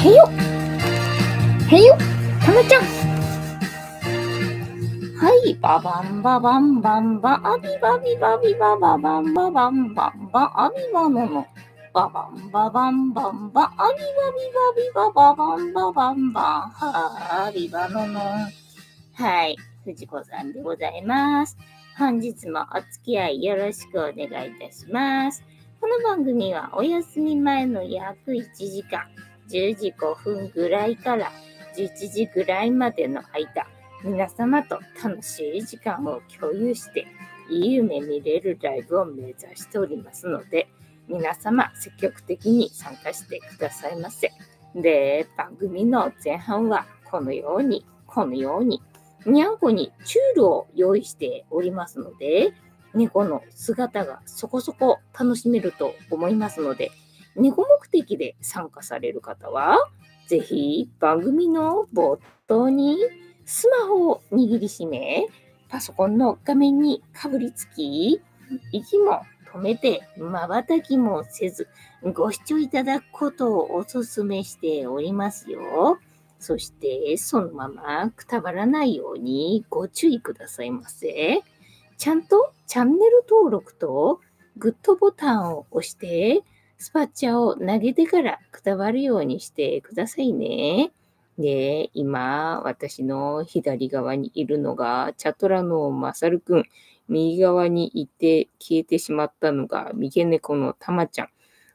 へよへよたまちゃんはい、ババンババンバンバ、アビバビバビバババンバばんばんば、アビバのの。ばバンバばんバんバ、あびバびバびバばバンバばんば、はあびばのの。はい、藤子さんでございます。本日もお付き合いよろしくお願いいたします。この番組はお休み前の約1時間。10時5分ぐらいから11時ぐらいまでの間、皆様と楽しい時間を共有して、いい夢見れるライブを目指しておりますので、皆様積極的に参加してくださいませ。で、番組の前半はこのように、このように、にゃんこにチュールを用意しておりますので、猫の姿がそこそこ楽しめると思いますので、猫目的で参加される方は、ぜひ番組の冒頭にスマホを握りしめ、パソコンの画面にかぶりつき、息も止めて瞬きもせず、ご視聴いただくことをお勧めしておりますよ。そしてそのままくたばらないようにご注意くださいませ。ちゃんとチャンネル登録とグッドボタンを押してスパチャを投げてからくたばるようにしてくださいね。で、今、私の左側にいるのが、チャトラのマサルくん。右側にいて消えてしまったのが、三毛猫のたまちゃん。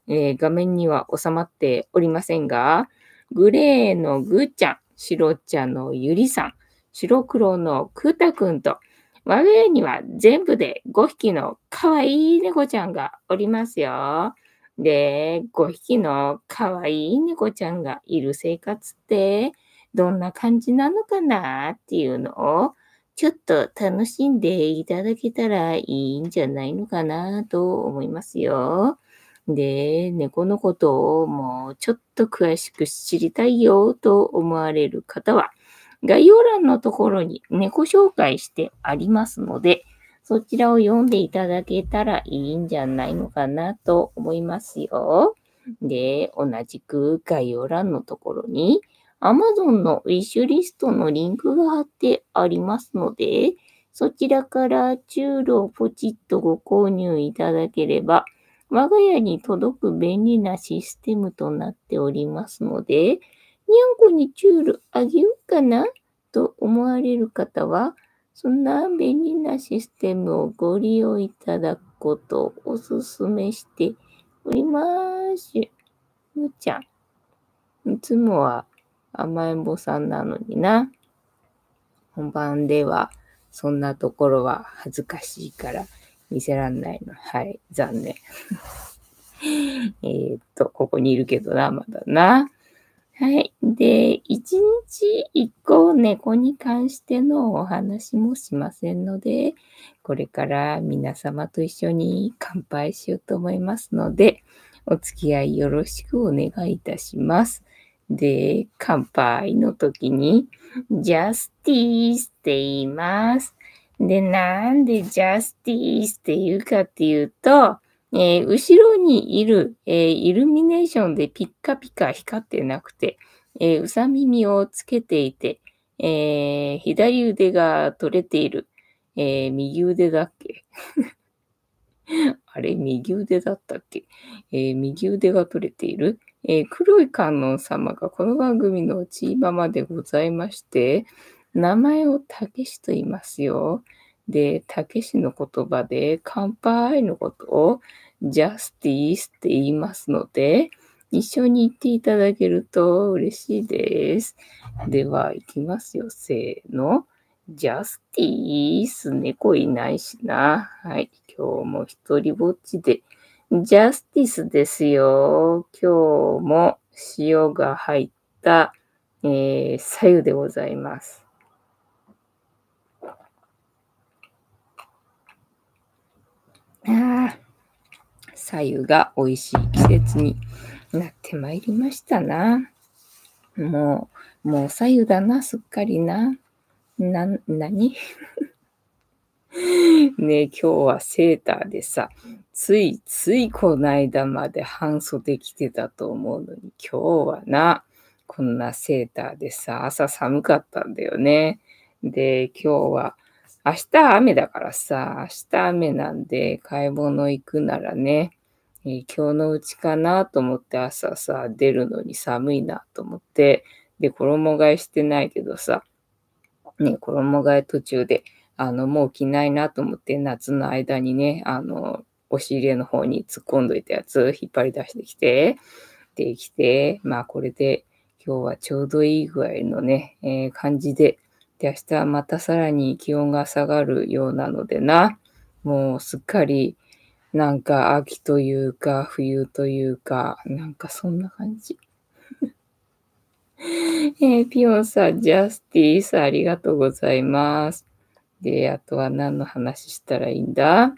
えー、画面には収まっておりませんが、グレーのぐーちゃん、白茶のゆりさん、白黒のくーたくんと、我が家には全部で5匹のかわいい猫ちゃんがおりますよ。で、5匹の可愛い猫ちゃんがいる生活ってどんな感じなのかなっていうのをちょっと楽しんでいただけたらいいんじゃないのかなと思いますよ。で、猫のことをもうちょっと詳しく知りたいよと思われる方は、概要欄のところに猫紹介してありますので、そちらを読んでいただけたらいいんじゃないのかなと思いますよ。で、同じく概要欄のところに Amazon のウィッシュリストのリンクが貼ってありますので、そちらからチュールをポチッとご購入いただければ、我が家に届く便利なシステムとなっておりますので、にゃんこにチュールあげようかなと思われる方は、そんな便利なシステムをご利用いただくことをお勧めしております。むちゃん。いつもは甘えん坊さんなのにな。本番ではそんなところは恥ずかしいから見せらんないの。はい、残念。えっと、ここにいるけどな、まだな。はい。で、一日一個猫に関してのお話もしませんので、これから皆様と一緒に乾杯しようと思いますので、お付き合いよろしくお願いいたします。で、乾杯の時に、ジャスティースって言います。で、なんでジャスティースって言うかっていうと、えー、後ろにいる、えー、イルミネーションでピッカピカ光ってなくて、えー、うさ耳をつけていて、えー、左腕が取れている。え右腕だっけ あれ、右腕だったっけ、え右腕が取れている。え黒い観音様がこの番組のちいままでございまして、名前をたけしと言いますよ。で、たけしの言葉で乾杯のことをジャスティスって言いますので、一緒に言っていただけると嬉しいです。では、いきますよ。せーの。ジャスティース、猫いないしな。はい。今日も一人ぼっちで。ジャスティスですよ。今日も塩が入った、えー、左右でございます。ああ、左右が美味しい季節になってまいりましたな。もう、もう左右だな、すっかりな。な、なに ねえ、今日はセーターでさ、ついついこないだまで半袖着てたと思うのに、今日はな、こんなセーターでさ、朝寒かったんだよね。で、今日は明日雨だからさ、明日雨なんで買い物行くならね、えー、今日のうちかなと思って朝さ、出るのに寒いなと思って、で、衣替えしてないけどさ、ね、衣替え途中で、あの、もう着ないなと思って、夏の間にね、あの、押し入れの方に突っ込んどいたやつ、引っ張り出してきて、で、きて、まあ、これで、今日はちょうどいい具合のね、えー、感じで、で、明日はまたさらに気温が下がるようなのでな、もうすっかり、なんか秋というか冬というか、なんかそんな感じ。えー、ピオンさん、ジャスティーさん、ありがとうございます。で、あとは何の話したらいいんだ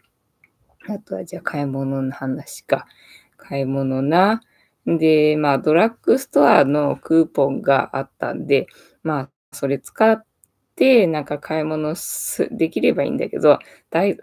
あとはじゃあ買い物の話か。買い物な。で、まあドラッグストアのクーポンがあったんで、まあそれ使っ、なんか買い物できればいいんだけど、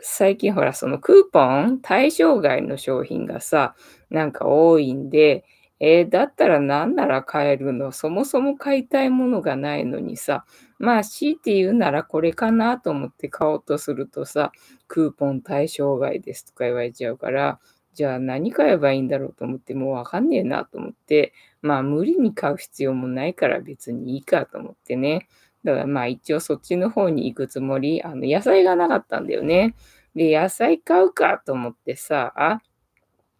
最近ほら、そのクーポン対象外の商品がさ、なんか多いんで、えー、だったら何なら買えるのそもそも買いたいものがないのにさ、まあ強いて言うならこれかなと思って買おうとするとさ、クーポン対象外ですとか言われちゃうから、じゃあ何買えばいいんだろうと思ってもうわかんねえなと思って、まあ無理に買う必要もないから別にいいかと思ってね。だからまあ一応そっちの方に行くつもり、あの野菜がなかったんだよね。で、野菜買うかと思ってさ、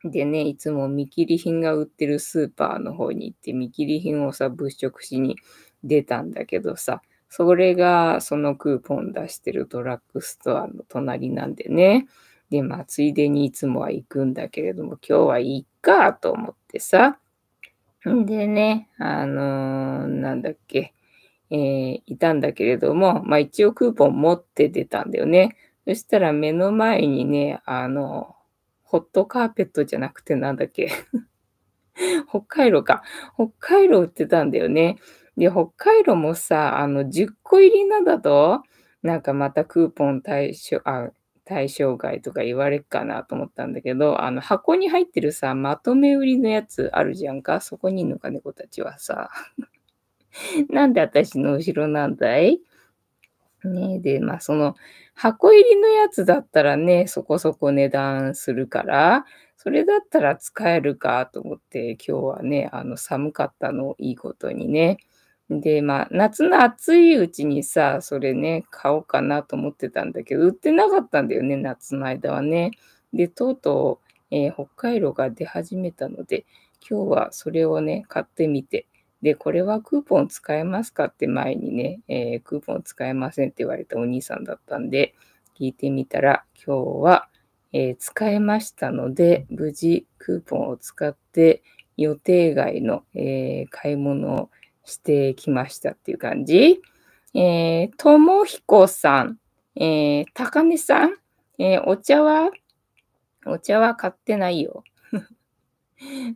でね、いつも見切り品が売ってるスーパーの方に行って、見切り品をさ、物色しに出たんだけどさ、それがそのクーポン出してるドラッグストアの隣なんでね。で、まあ、ついでにいつもは行くんだけれども、今日はいいかと思ってさ。んでね、あのー、なんだっけ。えー、いたんだけれども、まあ一応クーポン持って出たんだよね。そしたら目の前にね、あの、ホットカーペットじゃなくてなんだっけ。北海道か。北海道売ってたんだよね。で、北海道もさ、あの、10個入りなんだと、なんかまたクーポン対象、あ、対象外とか言われっかなと思ったんだけど、あの、箱に入ってるさ、まとめ売りのやつあるじゃんか。そこにいるのか、猫たちはさ。なんで私の後ろなんだいねで、まあ、その、箱入りのやつだったらね、そこそこ値段するから、それだったら使えるかと思って、今日はね、あの、寒かったのをいいことにね。で、まあ、夏の暑いうちにさ、それね、買おうかなと思ってたんだけど、売ってなかったんだよね、夏の間はね。で、とうとう、えー、北海道が出始めたので、今日はそれをね、買ってみて、で、これはクーポン使えますかって前にね、えー、クーポン使えませんって言われたお兄さんだったんで、聞いてみたら、今日は、えー、使えましたので、無事クーポンを使って予定外の、えー、買い物をしてきましたっていう感じ。えー、ともひこさん、えー、高見さん、えー、お茶はお茶は買ってないよ。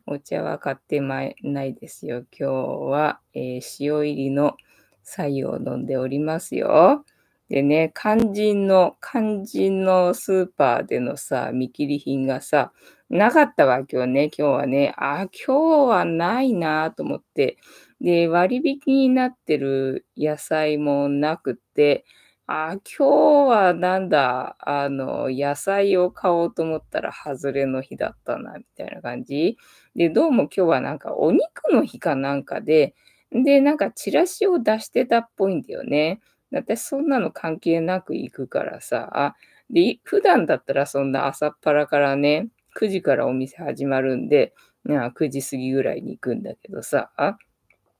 お茶は買ってまないですよ。今日は、えー、塩入りの白湯を飲んでおりますよ。でね、肝心の、肝心のスーパーでのさ、見切り品がさ、なかったわ、今日ね。今日はね、あ、今日はないなと思って。で、割引になってる野菜もなくて、あ、今日はなんだ、あの、野菜を買おうと思ったら外れの日だったな、みたいな感じ。で、どうも今日はなんかお肉の日かなんかで、で、なんかチラシを出してたっぽいんだよね。私そんなの関係なく行くからさ。で、普段だったらそんな朝っぱらからね、9時からお店始まるんで、9時過ぎぐらいに行くんだけどさ。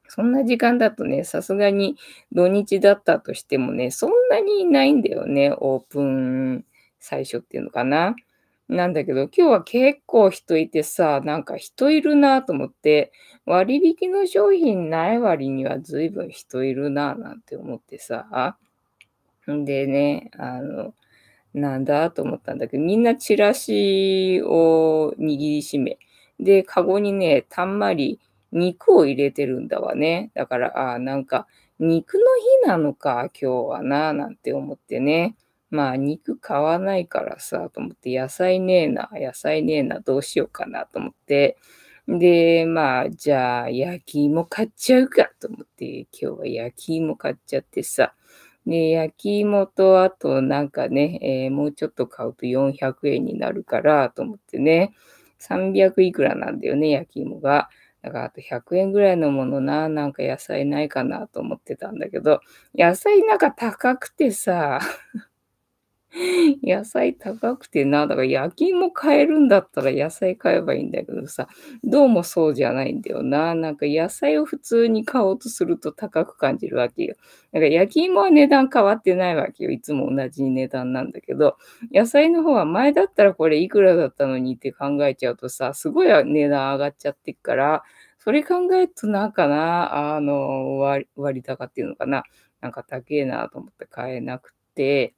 そんな時間だとね、さすがに土日だったとしてもね、そんなにないんだよね、オープン最初っていうのかな。なんだけど、今日は結構人いてさ、なんか人いるなと思って、割引の商品ない割には随分人いるななんて思ってさ。んでね、あの、なんだと思ったんだけど、みんなチラシを握りしめ、で、カゴにね、たんまり肉を入れてるんだわね。だから、ああ、なんか、肉の日なのか、今日はな、なんて思ってね。まあ、肉買わないからさ、と思って、野菜ねえな、野菜ねえな、どうしようかな、と思って。で、まあ、じゃあ、焼き芋買っちゃうか、と思って、今日は焼き芋買っちゃってさ。で、焼き芋と、あとなんかね、えー、もうちょっと買うと400円になるから、と思ってね。300いくらなんだよね、焼き芋が。だからあと100円ぐらいのものな、なんか野菜ないかなと思ってたんだけど、野菜なんか高くてさ、野菜高くてな、だから夜勤も買えるんだったら野菜買えばいいんだけどさ、どうもそうじゃないんだよな。なんか野菜を普通に買おうとすると高く感じるわけよ。だから焼き芋は値段変わってないわけよ。いつも同じ値段なんだけど、野菜の方は前だったらこれいくらだったのにって考えちゃうとさ、すごい値段上がっちゃってっから、それ考えるとなんかな、あの、割割高っていうのかな。なんか高えなと思って買えなくて、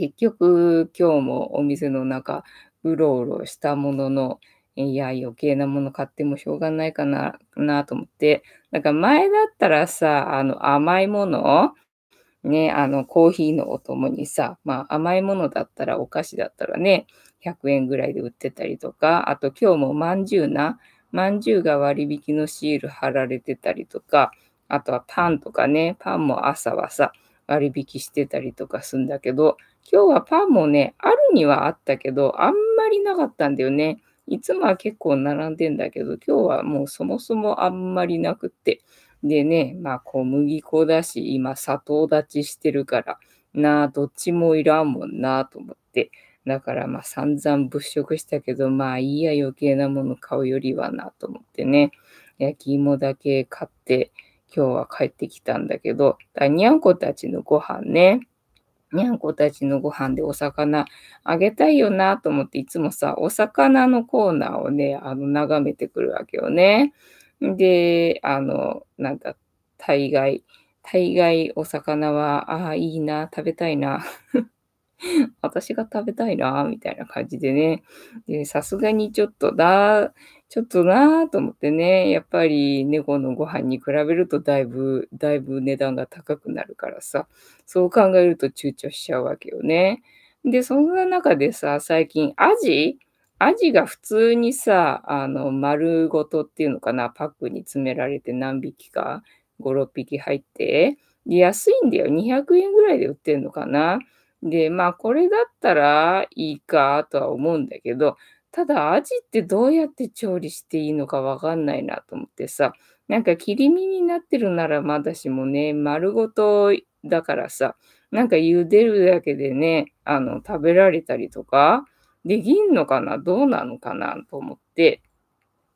結局今日もお店の中うろうろしたもののいや余計なもの買ってもしょうがないかななと思ってなんか前だったらさあの甘いものねあのコーヒーのお供にさまあ甘いものだったらお菓子だったらね100円ぐらいで売ってたりとかあと今日もまんじゅうなまんじゅうが割引のシール貼られてたりとかあとはパンとかねパンも朝はさ割引してたりとかするんだけど、今日はパンもね、あるにはあったけど、あんまりなかったんだよね。いつもは結構並んでんだけど、今日はもうそもそもあんまりなくって。でね、まあ小麦粉だし、今砂糖立ちしてるから、なあ、どっちもいらんもんなと思って。だからまあ散々物色したけど、まあいいや余計なもの買うよりはなと思ってね、焼き芋だけ買って今日は帰ってきたんだけど、だにゃんこたちのご飯ね、にゃんこたちのご飯でお魚あげたいよなと思っていつもさ、お魚のコーナーをね、あの、眺めてくるわけよね。で、あの、なんか、大概、大概お魚は、ああ、いいな、食べたいな。私が食べたいな、みたいな感じでね。で、さすがにちょっとだ、ちょっとなぁと思ってね、やっぱり猫のご飯に比べるとだいぶ、だいぶ値段が高くなるからさ、そう考えると躊躇しちゃうわけよね。で、そんな中でさ、最近アジアジが普通にさ、あの、丸ごとっていうのかな、パックに詰められて何匹か、5、6匹入って、で、安いんだよ。200円ぐらいで売ってんのかな。で、まあ、これだったらいいかとは思うんだけど、ただ、アジってどうやって調理していいのかわかんないなと思ってさ、なんか切り身になってるならまだしもね、丸ごとだからさ、なんか茹でるだけでね、あの、食べられたりとか、できんのかなどうなのかなと思って、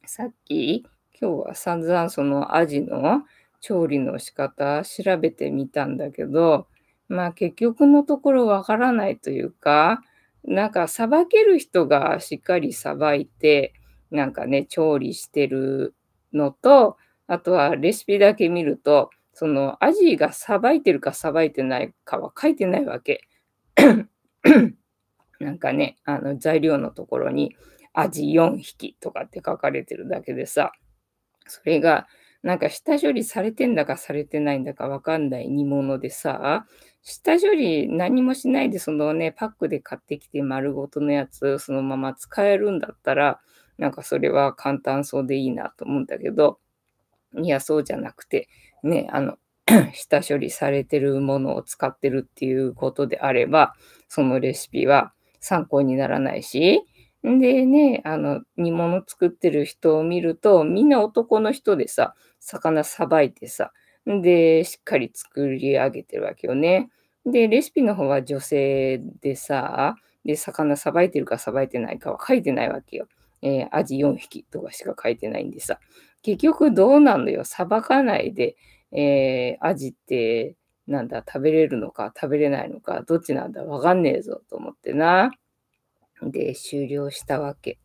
さっき、今日は散々そのアジの調理の仕方調べてみたんだけど、まあ結局のところわからないというか、なんか、さばける人がしっかりさばいて、なんかね、調理してるのと、あとはレシピだけ見ると、そのアジがさばいてるかさばいてないかは書いてないわけ。なんかね、あの材料のところにアジ4匹とかって書かれてるだけでさ、それがなんか下処理されてんだかされてないんだかわかんない煮物でさ、下処理何もしないでそのね、パックで買ってきて丸ごとのやつそのまま使えるんだったら、なんかそれは簡単そうでいいなと思うんだけど、いや、そうじゃなくて、ね、あの、下処理されてるものを使ってるっていうことであれば、そのレシピは参考にならないし、でね、あの、煮物作ってる人を見ると、みんな男の人でさ、魚さばいてさ、で、しっかり作り上げてるわけよね。で、レシピの方は女性でさ、で、魚さばいてるかさばいてないかは書いてないわけよ。えー、アジ4匹とかしか書いてないんでさ。結局どうなのよ。さばかないで、えー、アジってなんだ、食べれるのか食べれないのか、どっちなんだわかんねえぞと思ってな。で、終了したわけ。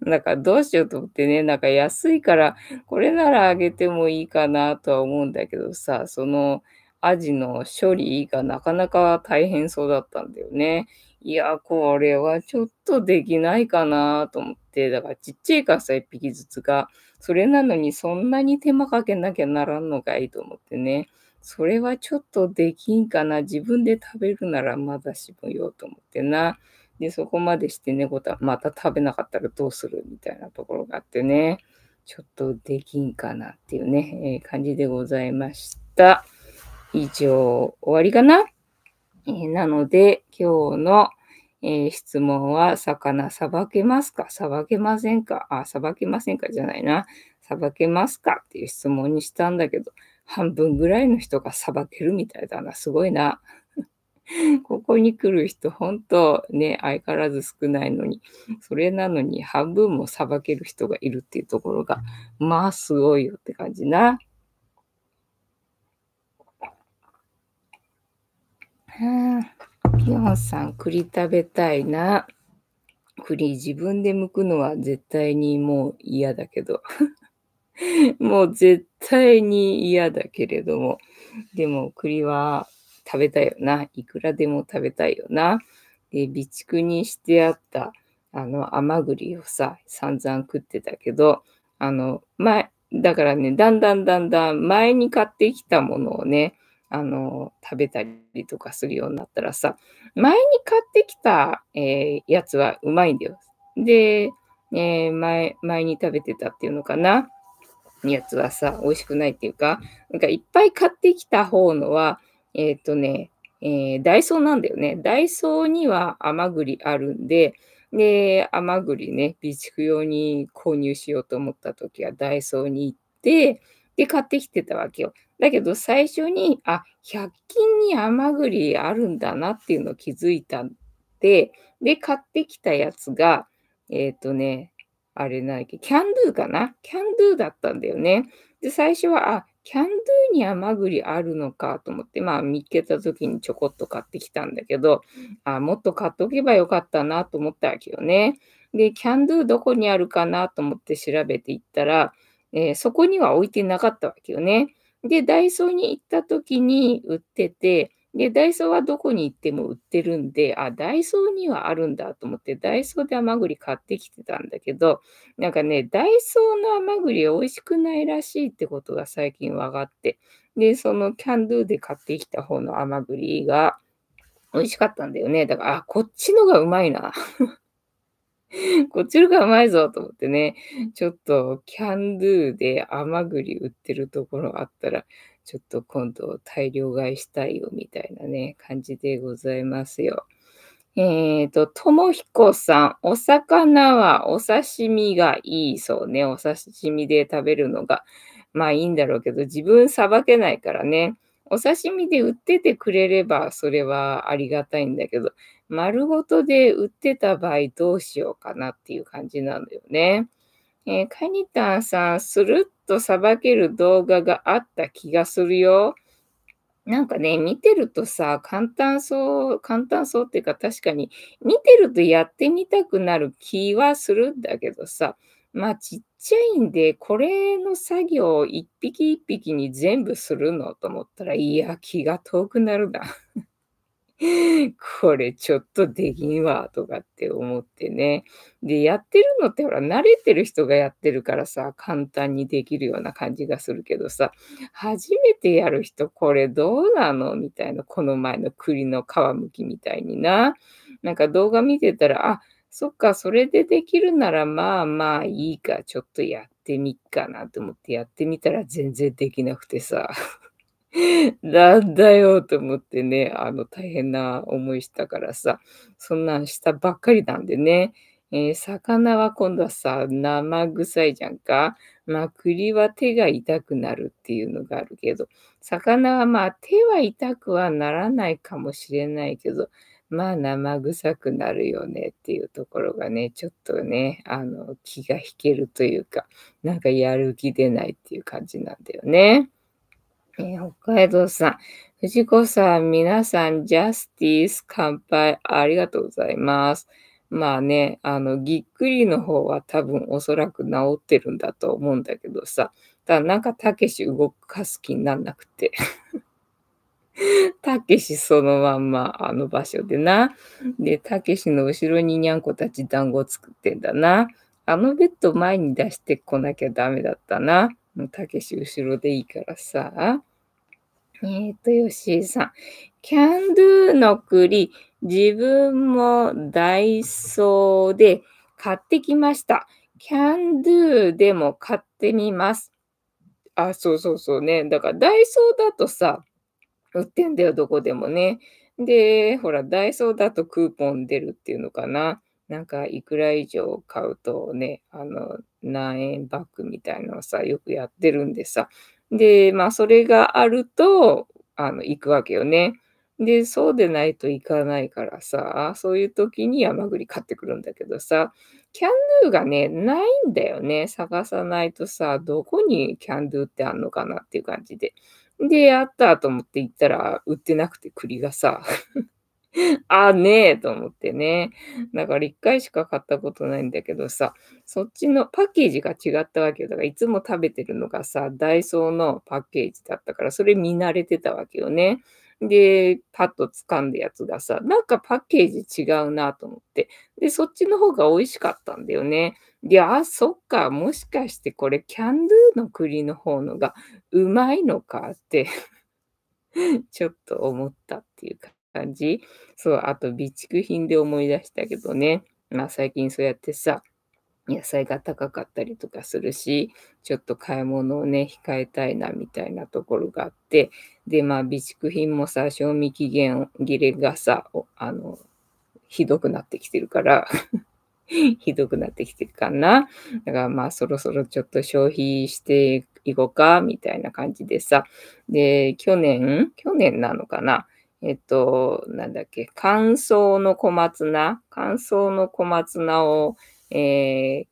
な んかどうしようと思ってね、なんか安いから、これならあげてもいいかなとは思うんだけどさ、そのアジの処理がなかなか大変そうだったんだよね。いや、これはちょっとできないかなと思って、だからちっちゃいからさ、一匹ずつが、それなのにそんなに手間かけなきゃならんのかいと思ってね。それはちょっとできんかな。自分で食べるならまだしもようと思ってな。で、そこまでして猫た、また食べなかったらどうするみたいなところがあってね、ちょっとできんかなっていうね、えー、感じでございました。以上、終わりかな、えー、なので、今日の、えー、質問は、魚さばけますかさばけませんかあ、さばけませんかじゃないな。さばけますかっていう質問にしたんだけど、半分ぐらいの人がさばけるみたいだな。すごいな。ここに来る人、本当ね、相変わらず少ないのに、それなのに半分もさばける人がいるっていうところが、まあすごいよって感じな。ピヨンさん、栗食べたいな。栗自分で剥くのは絶対にもう嫌だけど。もう絶対に嫌だけれども。でも栗は食べたいよな。いくらでも食べたいよな。で、備蓄にしてあった、あの、甘栗をさ、散々食ってたけど、あの、前、だからね、だんだんだんだん前に買ってきたものをね、あの、食べたりとかするようになったらさ、前に買ってきた、えー、やつはうまいんだよ。で、えー、前、前に食べてたっていうのかなやつはさ、美味しくないっていうか、なんかいっぱい買ってきた方のは、えっ、ー、とね、えー、ダイソーなんだよね。ダイソーには甘栗あるんで、で、甘栗ね、備蓄用に購入しようと思った時はダイソーに行って、で、買ってきてたわけよ。だけど最初に、あ、100均に甘栗あるんだなっていうのを気づいたんで、で、買ってきたやつが、えっ、ー、とね、あれなんだっけ、キャンドゥかなキャンドゥだったんだよね。で、最初は、あ、キャンドゥーにはマグリあるのかと思って、まあ見つけた時にちょこっと買ってきたんだけど、あもっと買っとけばよかったなと思ったわけよね。で、キャンドゥどこにあるかなと思って調べていったら、えー、そこには置いてなかったわけよね。で、ダイソーに行った時に売ってて、で、ダイソーはどこに行っても売ってるんで、あ、ダイソーにはあるんだと思って、ダイソーで甘栗買ってきてたんだけど、なんかね、ダイソーの甘栗美味しくないらしいってことが最近分かって、で、そのキャンドゥで買ってきた方の甘栗が美味しかったんだよね。だから、あ、こっちのがうまいな。こっちのがうまいぞと思ってね、ちょっとキャンドゥで甘栗売ってるところあったら、ちょっと今度大量買いしたいよみたいなね、感じでございますよ。えっ、ー、と、ともひこさん、お魚はお刺身がいいそうね。お刺身で食べるのが、まあいいんだろうけど、自分さばけないからね。お刺身で売っててくれれば、それはありがたいんだけど、丸ごとで売ってた場合どうしようかなっていう感じなのよね。えー、カニタンさん、スルッとさばける動画があった気がするよ。なんかね、見てるとさ、簡単そう、簡単そうっていうか確かに、見てるとやってみたくなる気はするんだけどさ、まあちっちゃいんで、これの作業を一匹一匹に全部するのと思ったら、いや、気が遠くなるな。これちょっとできんわ、とかって思ってね。で、やってるのってほら、慣れてる人がやってるからさ、簡単にできるような感じがするけどさ、初めてやる人これどうなのみたいな、この前の栗の皮むきみたいにな。なんか動画見てたら、あ、そっか、それでできるならまあまあいいか、ちょっとやってみっかなと思ってやってみたら全然できなくてさ。なんだよと思ってね、あの大変な思いしたからさ、そんなんしたばっかりなんでね、えー、魚は今度はさ、生臭いじゃんか。まあ、栗は手が痛くなるっていうのがあるけど、魚はまあ手は痛くはならないかもしれないけど、まあ生臭くなるよねっていうところがね、ちょっとね、あの気が引けるというか、なんかやる気出ないっていう感じなんだよね。えー、北海道さん、藤子さん、皆さん、ジャスティス乾杯ありがとうございます。まあね、あの、ぎっくりの方は多分おそらく治ってるんだと思うんだけどさ、ただなんかたけし動かす気になんなくて。たけしそのまんまあの場所でな。で、たけしの後ろににゃんこたち団子作ってんだな。あのベッド前に出してこなきゃダメだったな。もうたけし後ろでいいからさ。えっ、ー、と、し井さん。can do の栗、自分もダイソーで買ってきました。can do でも買ってみます。あ、そうそうそうね。だからダイソーだとさ、売ってんだよ、どこでもね。で、ほら、ダイソーだとクーポン出るっていうのかな。なんかいくら以上買うとね、あの、何円バックみたいのをさ、よくやってるんでさ。で、まあそれがあると、あの、行くわけよね。で、そうでないと行かないからさ、そういう時に山栗買ってくるんだけどさ、キャンドゥがね、ないんだよね。探さないとさ、どこにキャンドゥってあんのかなっていう感じで。で、あったと思って行ったら、売ってなくて栗がさ、あ、ねえと思ってね。だから1回しか買ったことないんだけどさ、そっちのパッケージが違ったわけよ。だからいつも食べてるのがさ、ダイソーのパッケージだったから、それ見慣れてたわけよね。で、パッと掴んだやつがさ、なんかパッケージ違うなと思って。で、そっちの方が美味しかったんだよね。で、あ、そっか、もしかしてこれキャンドゥの栗の方のがうまいのかって ちょっと思ったっていうか。感じ。そう、あと備蓄品で思い出したけどね。まあ最近そうやってさ、野菜が高かったりとかするし、ちょっと買い物をね、控えたいなみたいなところがあって、で、まあ、備蓄品もさ、賞味期限切れがさ、あの、ひどくなってきてるから ひどくなってきてるかな。だからまあ、そろそろちょっと消費していこうか、みたいな感じでさ。で、去年、去年なのかなえっと、なんだっけ、乾燥の小松菜、乾燥の小松菜を、えー、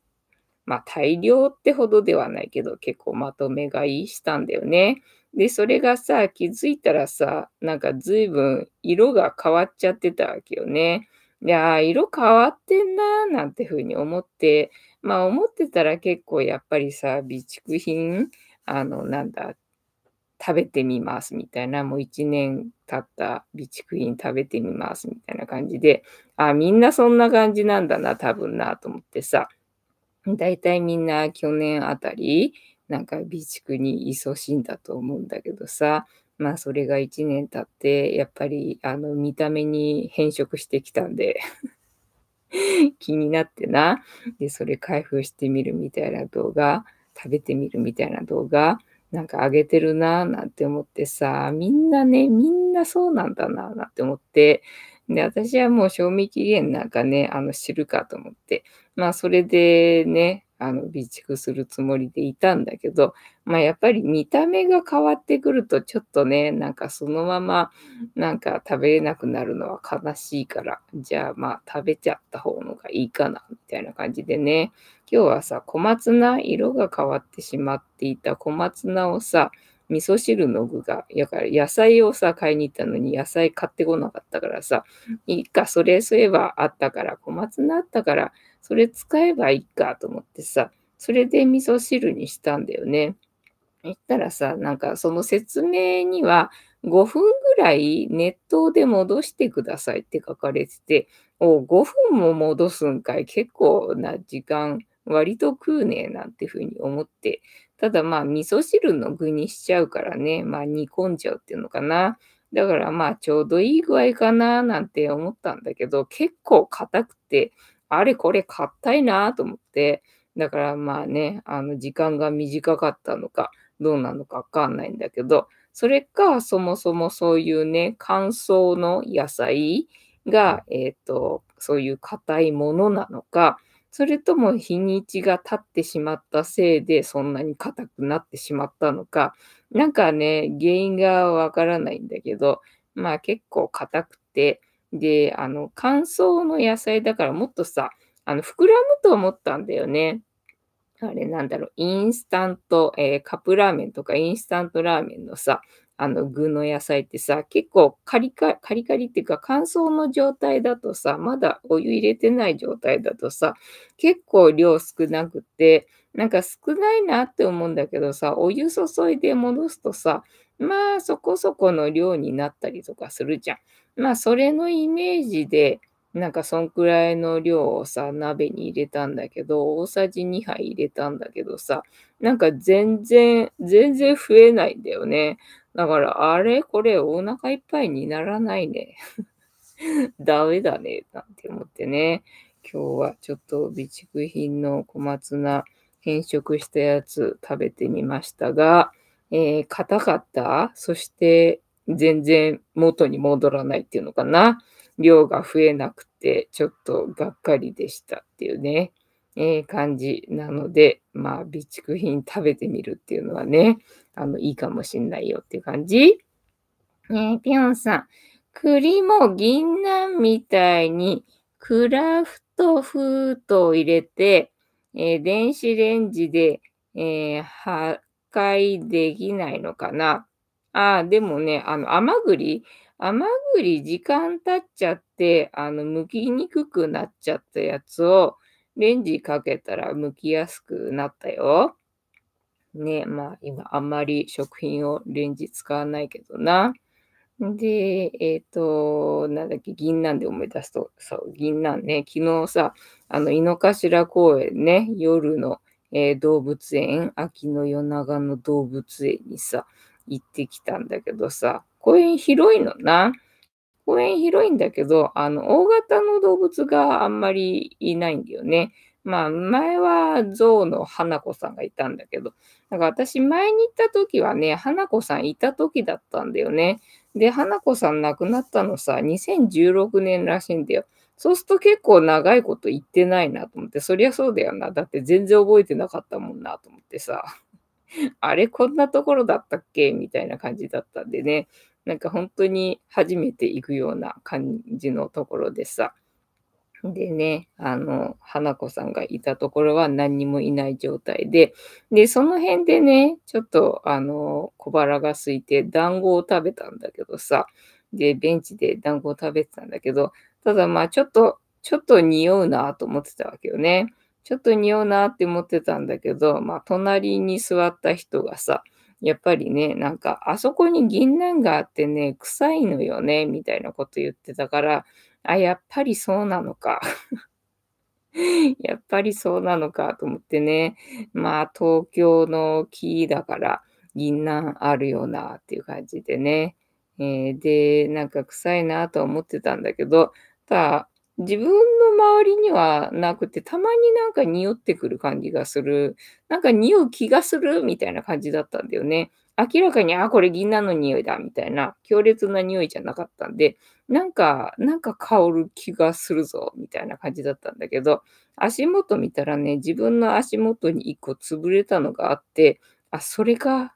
まあ、大量ってほどではないけど、結構まとめ買いしたんだよね。で、それがさ、気づいたらさ、なんか随分色が変わっちゃってたわけよね。いや色変わってんなーなんてふうに思って、まあ思ってたら結構やっぱりさ、備蓄品、あの、なんだ、食べてみますみたいな、もう1年経った備蓄品食べてみますみたいな感じで、あ、みんなそんな感じなんだな、多分な、と思ってさ、大体みんな去年あたり、なんか備蓄に勤しんだと思うんだけどさ、まあそれが1年経って、やっぱりあの見た目に変色してきたんで 気になってな。で、それ開封してみるみたいな動画、食べてみるみたいな動画、なんかあげてるなぁなんて思ってさ、みんなね、みんなそうなんだなぁなんて思って、で、私はもう賞味期限なんかね、あの、知るかと思って、まあ、それでね、あの、備蓄するつもりでいたんだけど、まあ、やっぱり見た目が変わってくると、ちょっとね、なんかそのまま、なんか食べれなくなるのは悲しいから、じゃあまあ、食べちゃった方のがいいかな、みたいな感じでね、今日はさ、小松菜、色が変わってしまっていた小松菜をさ、味噌汁の具が、やから野菜をさ、買いに行ったのに野菜買ってこなかったからさ、いいか、それそういえばあったから、小松菜あったから、それ使えばいいかと思ってさ、それで味噌汁にしたんだよね。言ったらさ、なんかその説明には5分ぐらい熱湯で戻してくださいって書かれてて、お5分も戻すんかい、結構な時間割と食うねえなんていうふうに思って、ただまあ味噌汁の具にしちゃうからね、まあ煮込んじゃうっていうのかな。だからまあちょうどいい具合かななんて思ったんだけど、結構硬くて、あれこれ硬いなと思って、だからまあね、あの時間が短かったのか、どうなのかわかんないんだけど、それかそもそもそういうね、乾燥の野菜が、えっ、ー、と、そういう硬いものなのか、それとも日にちが経ってしまったせいでそんなに硬くなってしまったのか、なんかね、原因がわからないんだけど、まあ結構硬くて、で、あの、乾燥の野菜だからもっとさ、あの、膨らむと思ったんだよね。あれなんだろう、インスタント、えー、カップラーメンとかインスタントラーメンのさ、あの具の野菜ってさ結構カリカカリカリっていうか乾燥の状態だとさまだお湯入れてない状態だとさ結構量少なくてなんか少ないなって思うんだけどさお湯注いで戻すとさまあそこそこの量になったりとかするじゃん。まあそれのイメージでなんかそんくらいの量をさ鍋に入れたんだけど大さじ2杯入れたんだけどさなんか全然、全然増えないんだよね。だから、あれこれお腹いっぱいにならないね。ダメだね、なんて思ってね。今日はちょっと備蓄品の小松菜変色したやつ食べてみましたが、えー、硬かった。そして、全然元に戻らないっていうのかな。量が増えなくて、ちょっとがっかりでしたっていうね。え感じなので、まあ、備蓄品食べてみるっていうのはね、あの、いいかもしんないよっていう感じ。えー、ぴょんさん。栗も銀杏みたいにクラフト封筒を入れて、えー、電子レンジで、えー、破壊できないのかな。ああ、でもね、あの、甘栗甘栗時間経っちゃって、あの、剥きにくくなっちゃったやつを、レンジかけたら剥きやすくなったよ。ね、まあ今あんまり食品をレンジ使わないけどな。で、えっ、ー、と、なんだっけ、銀杏で思い出すと、そう、銀杏ね、昨日さ、あの、井の頭公園ね、夜の、えー、動物園、秋の夜長の動物園にさ、行ってきたんだけどさ、公園広いのな。公園広いんだけど、あの、大型の動物があんまりいないんだよね。まあ、前は象の花子さんがいたんだけど、なんか私前に行った時はね、花子さんいた時だったんだよね。で、花子さん亡くなったのさ、2016年らしいんだよ。そうすると結構長いこと言ってないなと思って、そりゃそうだよな。だって全然覚えてなかったもんなと思ってさ、あれこんなところだったっけみたいな感じだったんでね。なんか本当に初めて行くような感じのところでさ。でね、あの、花子さんがいたところは何にもいない状態で、で、その辺でね、ちょっと、あの、小腹が空いて団子を食べたんだけどさ、で、ベンチで団子を食べてたんだけど、ただまあ、ちょっと、ちょっと匂うなと思ってたわけよね。ちょっと匂うなって思ってたんだけど、まあ、隣に座った人がさ、やっぱりね、なんか、あそこに銀杏があってね、臭いのよね、みたいなこと言ってたから、あ、やっぱりそうなのか。やっぱりそうなのかと思ってね。まあ、東京の木だから、銀杏あるよな、っていう感じでね。えー、で、なんか臭いなと思ってたんだけど、ただ、自分の周りにはなくて、たまになんか匂ってくる感じがする。なんか匂う気がするみたいな感じだったんだよね。明らかに、あ、これ銀杏の匂いだみたいな強烈な匂いじゃなかったんで、なんか、なんか香る気がするぞみたいな感じだったんだけど、足元見たらね、自分の足元に一個潰れたのがあって、あ、それか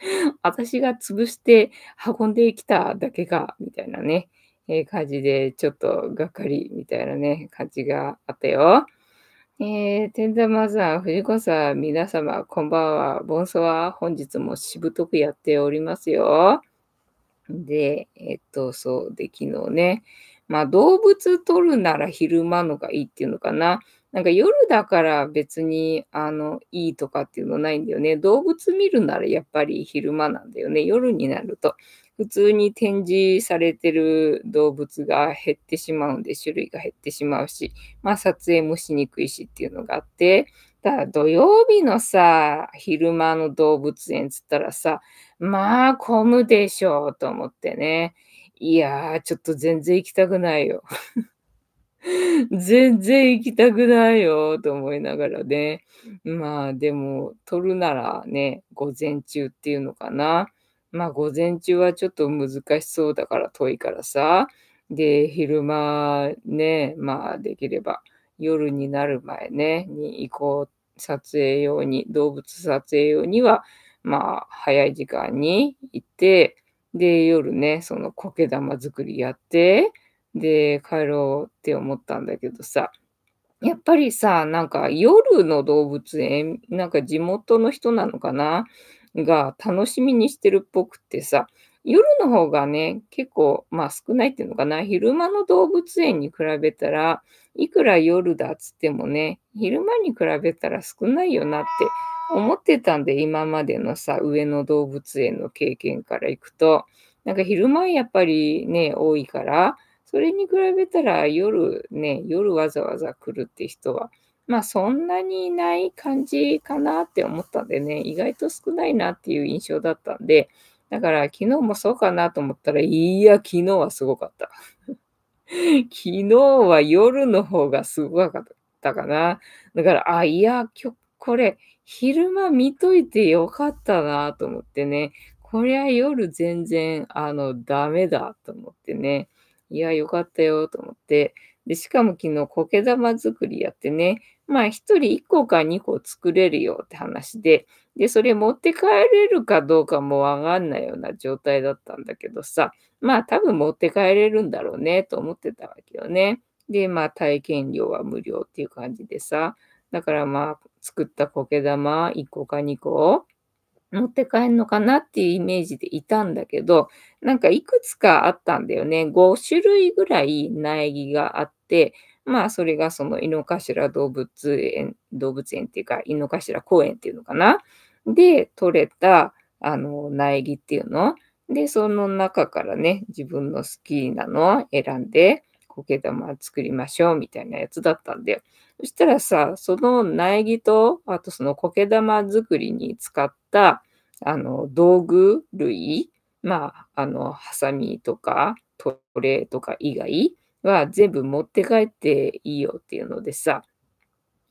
私が潰して運んできただけか、みたいなね。え感じで、ちょっとがっかりみたいなね、感じがあったよ。えー、天山さん、藤子さん、皆様、こんばんは。ボンソは本日もしぶとくやっておりますよ。で、えっと、そう、で、昨日ね、まあ、動物撮るなら昼間のがいいっていうのかな。なんか夜だから別に、あの、いいとかっていうのないんだよね。動物見るならやっぱり昼間なんだよね。夜になると。普通に展示されてる動物が減ってしまうんで、種類が減ってしまうし、まあ撮影もしにくいしっていうのがあって、ただ土曜日のさ、昼間の動物園つったらさ、まあ混むでしょうと思ってね。いやー、ちょっと全然行きたくないよ。全然行きたくないよと思いながらね。まあでも、撮るならね、午前中っていうのかな。まあ午前中はちょっと難しそうだから遠いからさ。で、昼間ね、まあできれば夜になる前ね、に行こう、撮影用に、動物撮影用には、まあ早い時間に行って、で、夜ね、その苔玉作りやって、で、帰ろうって思ったんだけどさ、やっぱりさ、なんか夜の動物園、なんか地元の人なのかなが楽しみにしてるっぽくてさ、夜の方がね、結構、まあ少ないっていうのかな、昼間の動物園に比べたら、いくら夜だっつってもね、昼間に比べたら少ないよなって思ってたんで、今までのさ、上野動物園の経験からいくと、なんか昼間やっぱりね、多いから、それに比べたら夜ね、夜わざわざ来るって人はまあそんなにいない感じかなって思ったんでね、意外と少ないなっていう印象だったんで、だから昨日もそうかなと思ったら、いや、昨日はすごかった。昨日は夜の方がすごかったかな。だから、あ、いや、今日これ昼間見といてよかったなと思ってね、こりゃ夜全然あのダメだと思ってね、いや、よかったよと思って、で、しかも昨日、苔玉作りやってね、まあ、1人1個か2個作れるよって話で、で、それ持って帰れるかどうかもわかんないような状態だったんだけどさ、まあ、多分持って帰れるんだろうねと思ってたわけよね。で、まあ、体験料は無料っていう感じでさ、だからまあ、作った苔玉1個か2個持って帰るのかなっていうイメージでいたんだけど、なんかいくつかあったんだよね。5種類ぐらい苗木があって、まあ、それがその井の頭動物園、動物園っていうか、井の頭公園っていうのかな。で、取れた、あの、苗木っていうの。で、その中からね、自分の好きなのを選んで、苔玉作りましょうみたいなやつだったんだよ。そしたらさ、その苗木と、あとその苔玉作りに使った、あの、道具類、まあ、あの、ハサミとか、トレーとか以外、は全部持って帰っていいよっていうのでさ、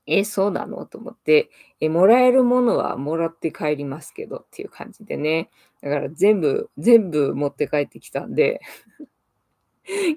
え、そうなのと思って、え、もらえるものはもらって帰りますけどっていう感じでね。だから全部、全部持って帰ってきたんで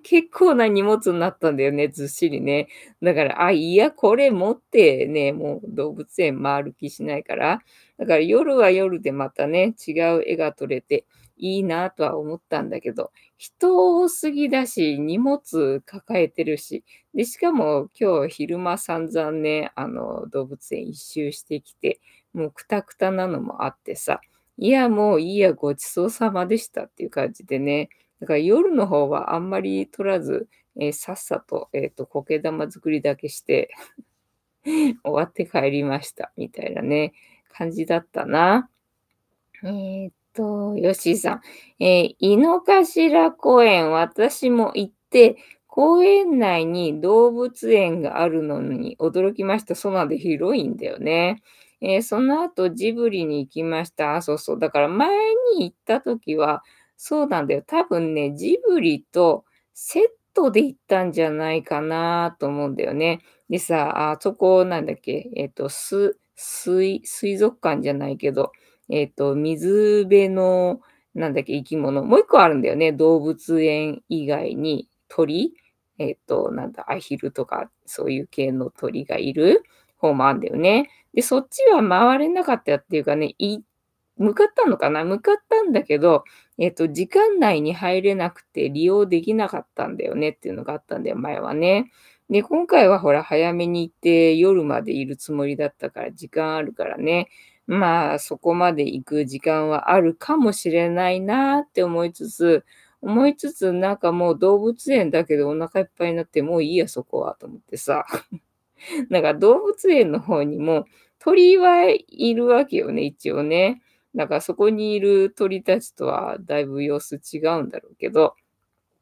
結構な荷物になったんだよね、ずっしりね。だから、あ、いや、これ持ってね、もう動物園回る気しないから。だから夜は夜でまたね、違う絵が撮れて、いいなとは思ったんだけど、人多すぎだし、荷物抱えてるし、で、しかも今日昼間散々ね、あの、動物園一周してきて、もうくたくたなのもあってさ、いや、もういいや、ごちそうさまでしたっていう感じでね、だから夜の方はあんまり取らず、えー、さっさと、えっ、ー、と、苔玉作りだけして 終わって帰りました、みたいなね、感じだったな。えー、と、吉井さん。えー、井の頭公園、私も行って、公園内に動物園があるのに驚きました。そなで広いんだよね。えー、その後、ジブリに行きました。あ、そうそう。だから前に行った時は、そうなんだよ。多分ね、ジブリとセットで行ったんじゃないかなと思うんだよね。でさ、あそこなんだっけ、えっ、ー、と、す、水、水族館じゃないけど、えっ、ー、と、水辺の、なんだっけ、生き物。もう一個あるんだよね。動物園以外に鳥、えっ、ー、と、なんだ、アヒルとか、そういう系の鳥がいる方もあるんだよね。で、そっちは回れなかったっていうかね、向かったのかな向かったんだけど、えっ、ー、と、時間内に入れなくて利用できなかったんだよねっていうのがあったんだよ、前はね。で、今回はほら、早めに行って夜までいるつもりだったから、時間あるからね。まあそこまで行く時間はあるかもしれないなって思いつつ、思いつつなんかもう動物園だけどお腹いっぱいになってもういいやそこはと思ってさ。なんか動物園の方にも鳥はいるわけよね、一応ね。だからそこにいる鳥たちとはだいぶ様子違うんだろうけど、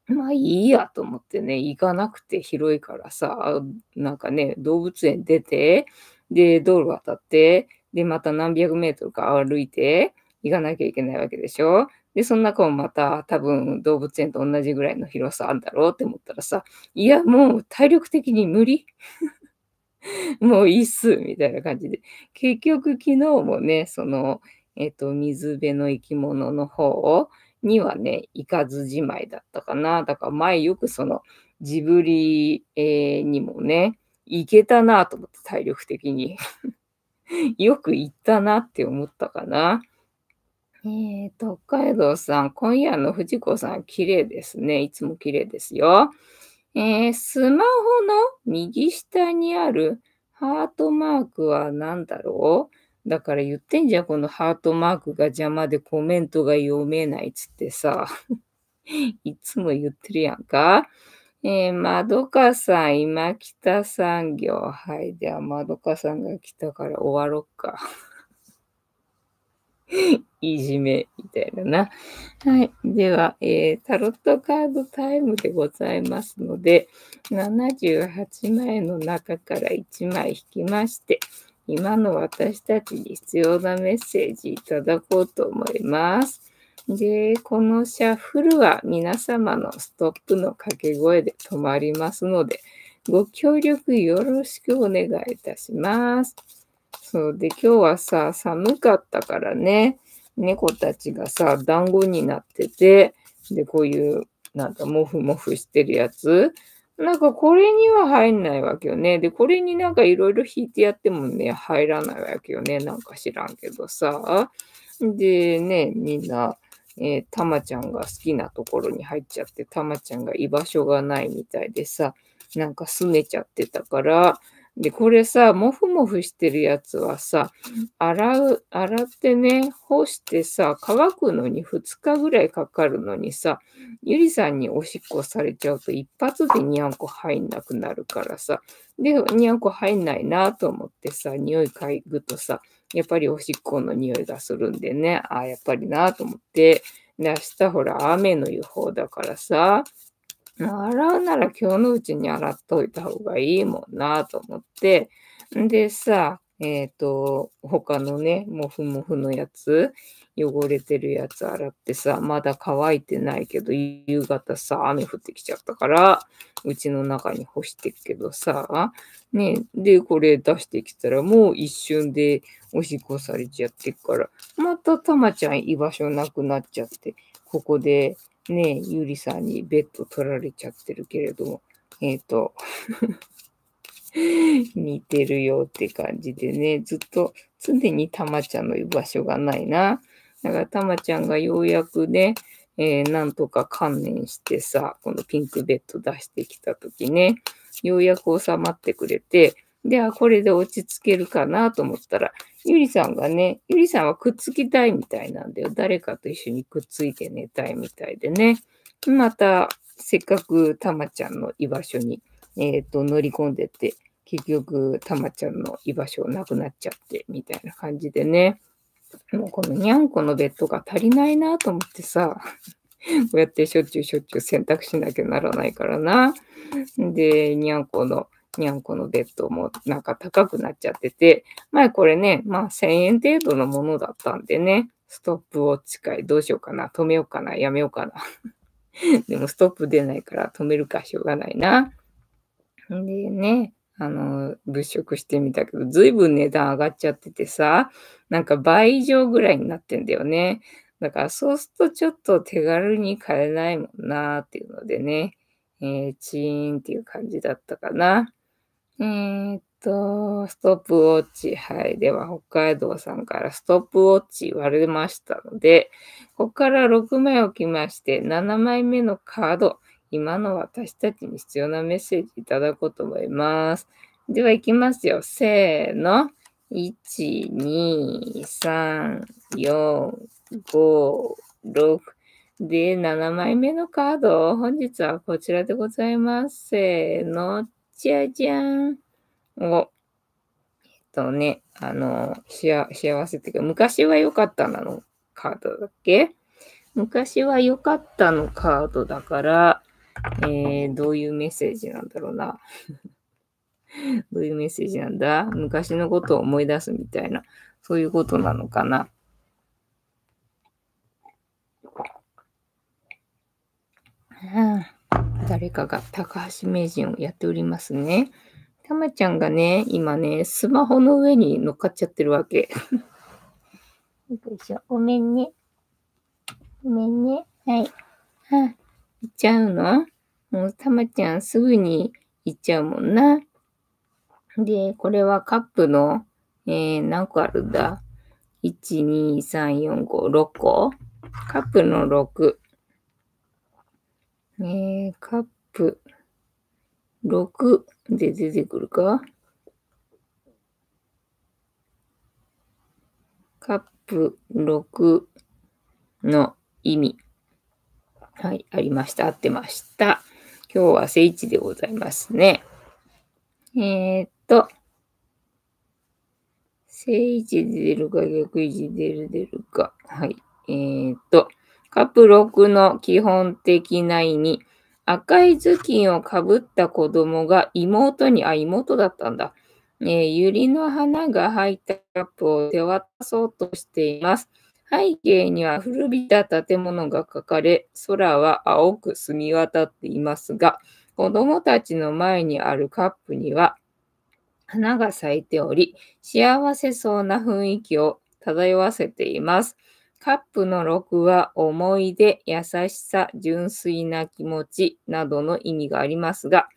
まあいいやと思ってね、行かなくて広いからさ、なんかね、動物園出て、で、道路渡って、で、また何百メートルか歩いて行かなきゃいけないわけでしょ。で、そんな子もまた多分動物園と同じぐらいの広さあるだろうって思ったらさ、いや、もう体力的に無理 もういいっす、みたいな感じで。結局昨日もね、その、えっ、ー、と、水辺の生き物の方を、にはね、行かずじまいだったかな。だから前よくそのジブリ、えー、にもね、行けたなと思って体力的に よく言ったなって思ったかな。えっ、ー、と、北海道さん、今夜の藤子さん、綺麗ですね。いつも綺麗ですよ。えー、スマホの右下にあるハートマークは何だろうだから言ってんじゃん、このハートマークが邪魔でコメントが読めないっつってさ。いつも言ってるやんか。えー、まどかさん、今北産業。はい。では、まどかさんが来たから終わろっか。いじめみたいなな。はい。では、えー、タロットカードタイムでございますので、78枚の中から1枚引きまして、今の私たちに必要なメッセージいただこうと思います。で、このシャッフルは皆様のストップの掛け声で止まりますので、ご協力よろしくお願いいたします。そうで、今日はさ、寒かったからね、猫たちがさ、団子になってて、で、こういう、なんか、もふもふしてるやつ。なんか、これには入んないわけよね。で、これになんかいろいろ引いてやってもね、入らないわけよね。なんか知らんけどさ。でね、みんな、えー、たまちゃんが好きなところに入っちゃって、たまちゃんが居場所がないみたいでさ、なんか拗ねちゃってたから、で、これさ、もふもふしてるやつはさ、洗う、洗ってね、干してさ、乾くのに2日ぐらいかかるのにさ、ゆりさんにおしっこされちゃうと一発でにゃんこ入んなくなるからさ、で、にゃんこ入んないなと思ってさ、匂い嗅ぐとさ、やっぱりおしっこの匂いがするんでね、ああ、やっぱりなと思って、で、明日ほら雨の予報だからさ、洗うなら今日のうちに洗っといた方がいいもんなと思って、んでさ、えっ、ー、と、他のね、もふもふのやつ、汚れてるやつ洗ってさ、まだ乾いてないけど、夕方さ、雨降ってきちゃったから、うちの中に干してるけどさ、ね、で、これ出してきたら、もう一瞬でおしっこされちゃってから、またたまちゃん居場所なくなっちゃって、ここでねえ、ゆりさんにベッド取られちゃってるけれども、えっ、ー、と似てるよって感じでね、ずっと常にたまちゃんの居場所がないな。だからたまちゃんがようやくね、えー、なんとか観念してさ、このピンクベッド出してきたときね、ようやく収まってくれて、で、は、これで落ち着けるかなと思ったら、ゆりさんがね、ゆりさんはくっつきたいみたいなんだよ。誰かと一緒にくっついて寝たいみたいでね。また、せっかくたまちゃんの居場所に、えっ、ー、と、乗り込んでって、結局、たまちゃんの居場所なくなっちゃって、みたいな感じでね。もうこのにゃんこのベッドが足りないなと思ってさ、こうやってしょっちゅうしょっちゅう洗濯しなきゃならないからな。で、にゃんこのにゃんこのベッドもなんか高くなっちゃってて、前これね、まあ1000円程度のものだったんでね、ストップウォッチ会どうしようかな、止めようかな、やめようかな。でもストップ出ないから止めるかしょうがないな。でね、あの、物色してみたけど、ずいぶん値段上がっちゃっててさ、なんか倍以上ぐらいになってんだよね。だからそうするとちょっと手軽に買えないもんなーっていうのでね、えー、チーンっていう感じだったかな。えー、っと、ストップウォッチ。はい。では、北海道さんからストップウォッチ割れましたので、ここから6枚置きまして、7枚目のカード。今の私たちに必要なメッセージいただこうと思います。では、いきますよ。せーの。1、2、3、4、5、6。で、7枚目のカード。本日はこちらでございます。せーの。じゃじゃーん。お、えっとね、あの、しあ幸せっていうか、昔は良かったなのカードだっけ昔は良かったのカードだから、えー、どういうメッセージなんだろうな。どういうメッセージなんだ昔のことを思い出すみたいな、そういうことなのかな。うん誰かが高橋名人をやっておりますね。たまちゃんがね、今ね、スマホの上に乗っかっちゃってるわけ。よいしょ。ごめんね。ごめんね。はい。はあ、行っちゃうのもうたまちゃんすぐに行っちゃうもんな。で、これはカップの、えー、何個あるんだ ?1、2、3、4、5、6個カップの6。えー、カップ6で出てくるかカップ6の意味。はい、ありました。合ってました。今日は聖地でございますね。えー、っと、聖地で出るか逆位置で出る出るか。はい。えー、っと、カプロクの基本的な意味。赤い頭巾をかぶった子供が妹に、あ、妹だったんだ。えユリの花が入ったカップを手渡そうとしています。背景には古びた建物が描かれ、空は青く澄み渡っていますが、子供たちの前にあるカップには花が咲いており、幸せそうな雰囲気を漂わせています。カップの6は思い出、優しさ、純粋な気持ちなどの意味がありますが、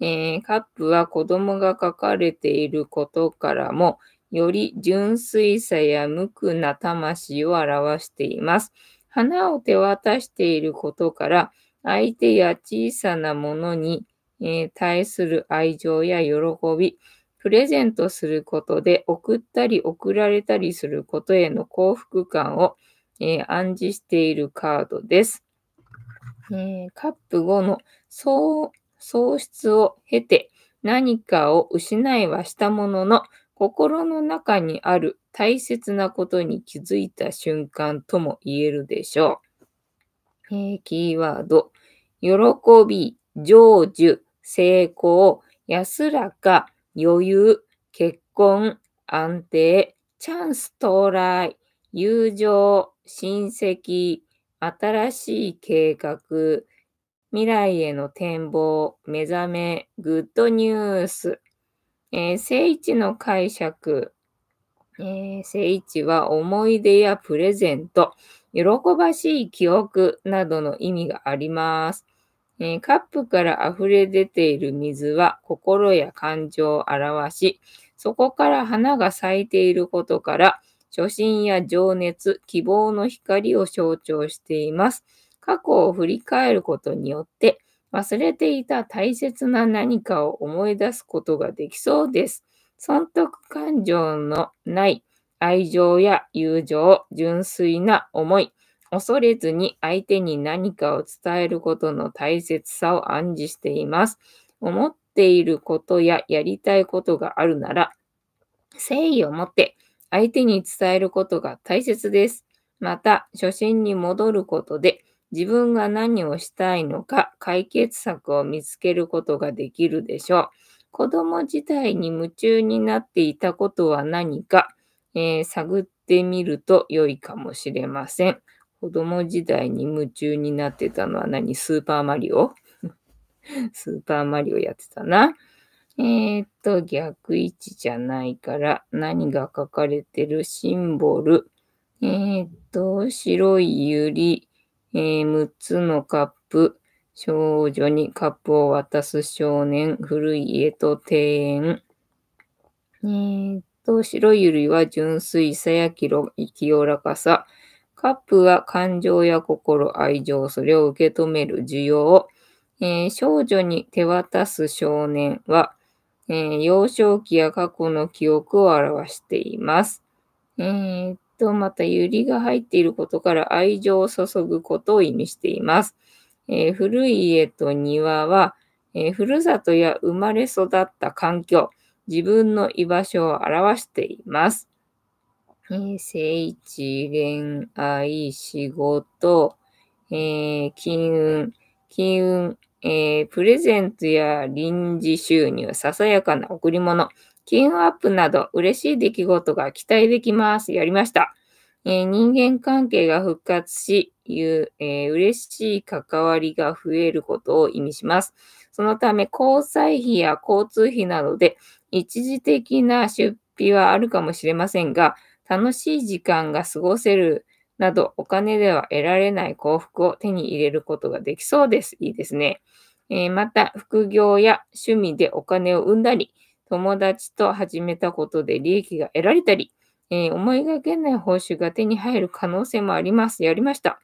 えー、カップは子供が書かれていることからも、より純粋さや無垢な魂を表しています。花を手渡していることから、相手や小さなものに、えー、対する愛情や喜び、プレゼントすることで送ったり送られたりすることへの幸福感を、えー、暗示しているカードです。えー、カップ5の喪失を経て何かを失いはしたものの心の中にある大切なことに気づいた瞬間とも言えるでしょう。えー、キーワード、喜び、成就、成功、安らか、余裕、結婚、安定、チャンス到来、友情、親戚、新しい計画、未来への展望、目覚め、グッドニュース。えー、聖一の解釈。えー、聖一は思い出やプレゼント、喜ばしい記憶などの意味があります。えカップから溢れ出ている水は心や感情を表し、そこから花が咲いていることから、初心や情熱、希望の光を象徴しています。過去を振り返ることによって、忘れていた大切な何かを思い出すことができそうです。損得感情のない愛情や友情、純粋な思い、恐れずに相手に何かを伝えることの大切さを暗示しています。思っていることややりたいことがあるなら、誠意を持って相手に伝えることが大切です。また、初心に戻ることで、自分が何をしたいのか解決策を見つけることができるでしょう。子供自体に夢中になっていたことは何か、えー、探ってみると良いかもしれません。子供時代に夢中になってたのは何スーパーマリオ スーパーマリオやってたな。えー、っと、逆位置じゃないから何が書かれてるシンボル。えー、っと、白いユリ、えー、6つのカップ、少女にカップを渡す少年、古い家と庭園。えー、っと、白い百合は純粋さや清らかさ、カップは感情や心、愛情、それを受け止める需要。えー、少女に手渡す少年は、えー、幼少期や過去の記憶を表しています。えー、っと、また、ユリが入っていることから愛情を注ぐことを意味しています。え古い家と庭は、えふるさとや生まれ育った環境、自分の居場所を表しています。えー、聖地、恋愛、仕事、えー、金運、金運、えー、プレゼントや臨時収入、ささやかな贈り物、金運アップなど嬉しい出来事が期待できます。やりました。えー、人間関係が復活し、うえー、嬉しい関わりが増えることを意味します。そのため、交際費や交通費などで一時的な出費はあるかもしれませんが、楽しい時間が過ごせるなど、お金では得られない幸福を手に入れることができそうです。いいですね。えー、また、副業や趣味でお金を生んだり、友達と始めたことで利益が得られたり、えー、思いがけない報酬が手に入る可能性もあります。やりました。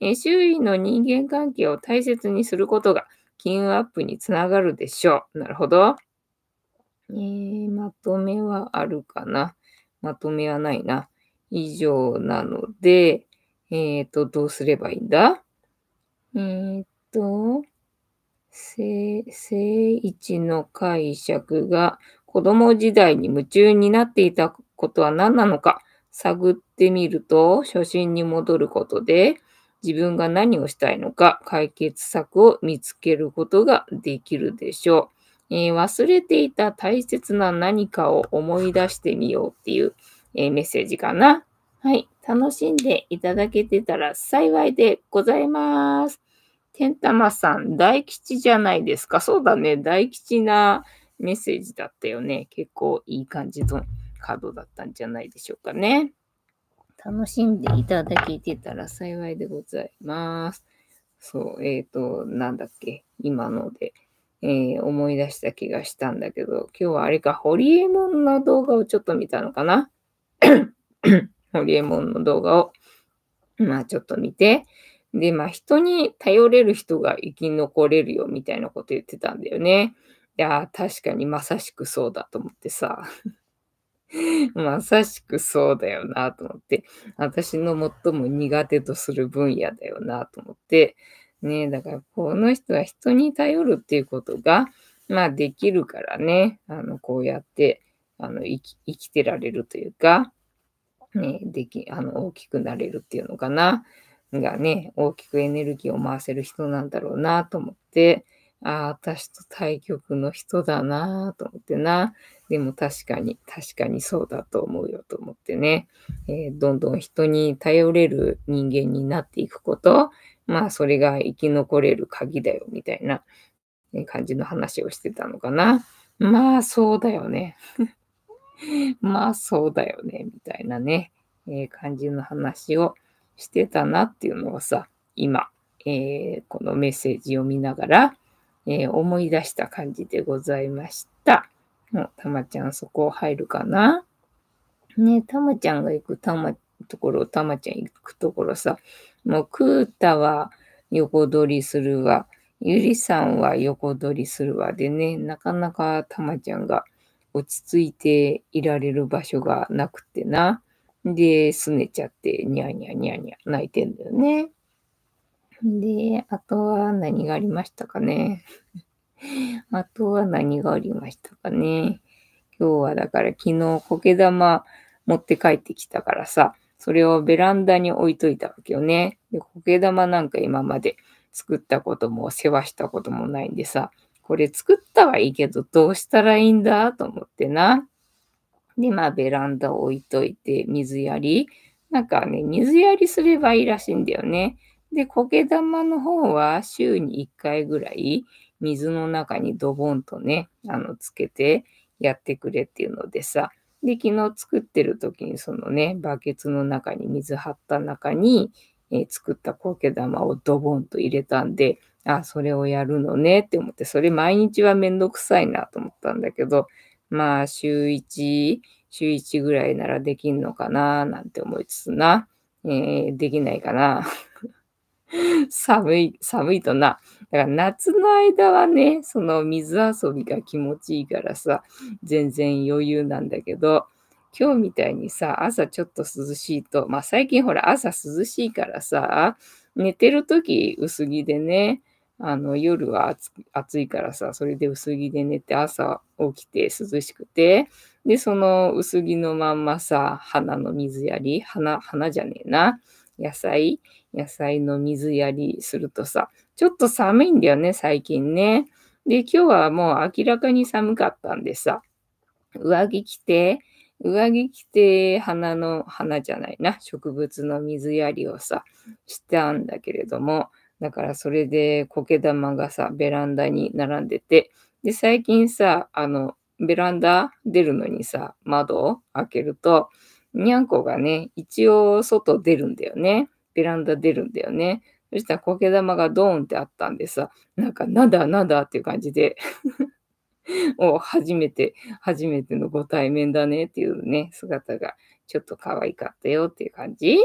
えー、周囲の人間関係を大切にすることが金運アップにつながるでしょう。なるほど。えー、まとめはあるかな。まとめはないな。以上なので、えっ、ー、と、どうすればいいんだえっ、ー、と、正、正一の解釈が子供時代に夢中になっていたことは何なのか探ってみると、初心に戻ることで、自分が何をしたいのか解決策を見つけることができるでしょう。えー、忘れていた大切な何かを思い出してみようっていう、えー、メッセージかな。はい。楽しんでいただけてたら幸いでございます。てんたまさん、大吉じゃないですか。そうだね。大吉なメッセージだったよね。結構いい感じのカードだったんじゃないでしょうかね。楽しんでいただけてたら幸いでございます。そう、えっ、ー、と、なんだっけ。今ので。えー、思い出した気がしたんだけど、今日はあれか、ホリエモンの動画をちょっと見たのかな ホリエモンの動画を、まあちょっと見て、で、まあ人に頼れる人が生き残れるよみたいなこと言ってたんだよね。いや、確かにまさしくそうだと思ってさ。まさしくそうだよなと思って、私の最も苦手とする分野だよなと思って、ね、だからこの人は人に頼るっていうことが、まあできるからね、あの、こうやって、あの、生き、生きてられるというか、ね、でき、あの、大きくなれるっていうのかな、がね、大きくエネルギーを回せる人なんだろうなと思って、ああ、私と対局の人だなと思ってな。でも確かに、確かにそうだと思うよと思ってね。えー、どんどん人に頼れる人間になっていくこと、まあそれが生き残れる鍵だよみたいな感じの話をしてたのかな。まあそうだよね。まあそうだよね、みたいなね、えー、感じの話をしてたなっていうのをさ、今、えー、このメッセージを見ながら、えー、思い出した感じでございました。たまちゃんそこ入るかなねたまちゃんが行くたまところ、たまちゃん行くところさ、もうクータは横取りするわ、ゆりさんは横取りするわでね、なかなかたまちゃんが落ち着いていられる場所がなくてな。で、すねちゃって、にゃにゃにゃにゃ泣いてんだよね。で、あとは何がありましたかね。あとは何がありましたかね。今日はだから昨日苔玉持って帰ってきたからさ、それをベランダに置いといたわけよね。で、苔玉なんか今まで作ったことも世話したこともないんでさ、これ作ったはいいけどどうしたらいいんだと思ってな。で、まあベランダを置いといて水やり。なんかね、水やりすればいいらしいんだよね。で、苔玉の方は週に1回ぐらい水の中にドボンとね、あの、つけてやってくれっていうのでさ、で、昨日作ってる時にそのね、バケツの中に水張った中に、えー、作ったコケ玉をドボンと入れたんで、あ、それをやるのねって思って、それ毎日はめんどくさいなと思ったんだけど、まあ、週1、週1ぐらいならできんのかななんて思いつつな、えー、できないかな。寒い、寒いとな。だから夏の間はね、その水遊びが気持ちいいからさ、全然余裕なんだけど、今日みたいにさ、朝ちょっと涼しいと、まあ最近ほら朝涼しいからさ、寝てる時薄着でね、あの夜は暑いからさ、それで薄着で寝て朝起きて涼しくて、で、その薄着のまんまさ、鼻の水やり、鼻、鼻じゃねえな、野菜、野菜の水やりするとさ、ちょっと寒いんだよね、最近ね。で、今日はもう明らかに寒かったんでさ、上着着て、上着着て花の、花じゃないな、植物の水やりをさ、したんだけれども、だからそれで苔玉がさ、ベランダに並んでて、で、最近さ、あの、ベランダ出るのにさ、窓を開けると、にゃんこがね、一応外出るんだよね。ベランダ出るんだよね。そしたら苔玉がドーンってあったんでさ、なんか、なんだなんだっていう感じで を初めて、初めてのご対面だねっていうね、姿がちょっと可愛かったよっていう感じ。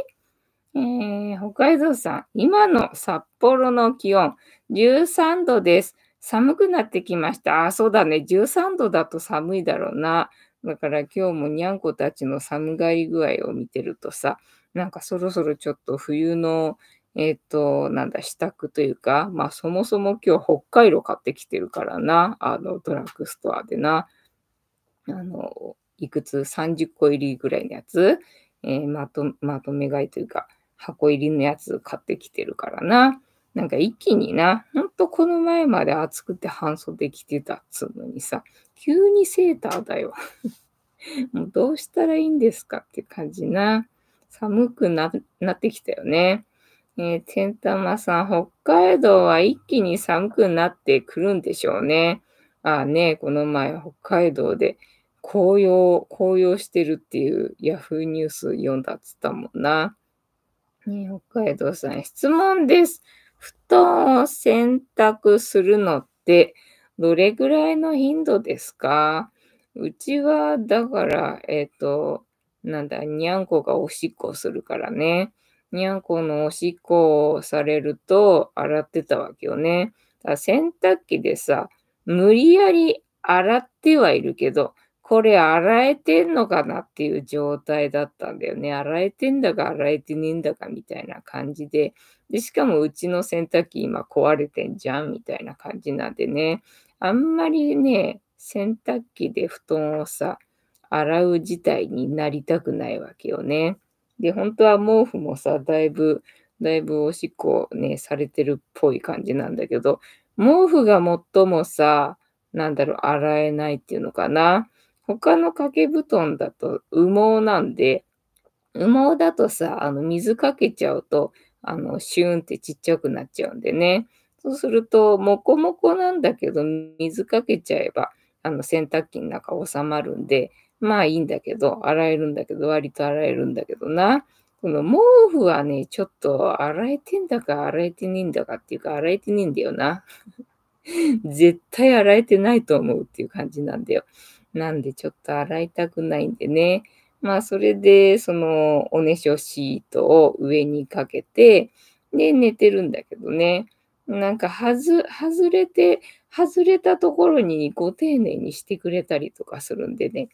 えー、北海道さん、今の札幌の気温13度です。寒くなってきました。あ、そうだね。13度だと寒いだろうな。だから今日もにゃんこたちの寒がり具合を見てるとさ、なんかそろそろちょっと冬の、えっ、ー、と、なんだ、支度というか、まあそもそも今日北海道買ってきてるからな、あの、ドラッグストアでな、あの、いくつ30個入りぐらいのやつ、えー、まとまとめ買いというか、箱入りのやつ買ってきてるからな。なんか一気にな、ほんとこの前まで暑くて半袖着てたっつうのにさ、急にセーターだよ もうどうしたらいいんですかって感じな。寒くなってきたよね。えー、てんたまさん、北海道は一気に寒くなってくるんでしょうね。ああね、この前北海道で紅葉、紅葉してるっていうヤフーニュース読んだっつったもんな。ね、北海道さん、質問です。布団を洗濯するのってどれぐらいの頻度ですかうちは、だから、えっ、ー、と、なんだ、にゃんこがおしっこするからね。にゃんこのおしっこをされると洗ってたわけよね。だ洗濯機でさ、無理やり洗ってはいるけど、これ洗えてんのかなっていう状態だったんだよね。洗えてんだか洗えてねえんだかみたいな感じで。で、しかもうちの洗濯機今壊れてんじゃんみたいな感じなんでね。あんまりね、洗濯機で布団をさ、洗う事態になりたくないわけよね。で、本当は毛布もさ、だいぶ、だいぶおしっこね、されてるっぽい感じなんだけど、毛布が最もさ、なんだろう、洗えないっていうのかな。他の掛け布団だと羽毛なんで、羽毛だとさ、あの水かけちゃうと、あの、シューンってちっちゃくなっちゃうんでね。そうすると、もこもこなんだけど、水かけちゃえば、あの、洗濯機の中収まるんで、まあいいんだけど、洗えるんだけど、割と洗えるんだけどな。この毛布はね、ちょっと洗えてんだか洗えてねえんだかっていうか、洗えてねえんだよな。絶対洗えてないと思うっていう感じなんだよ。なんでちょっと洗いたくないんでね。まあそれで、そのおねしょシートを上にかけて、で、寝てるんだけどね。なんか、はず、外れて、外れたところにご丁寧にしてくれたりとかするんでね、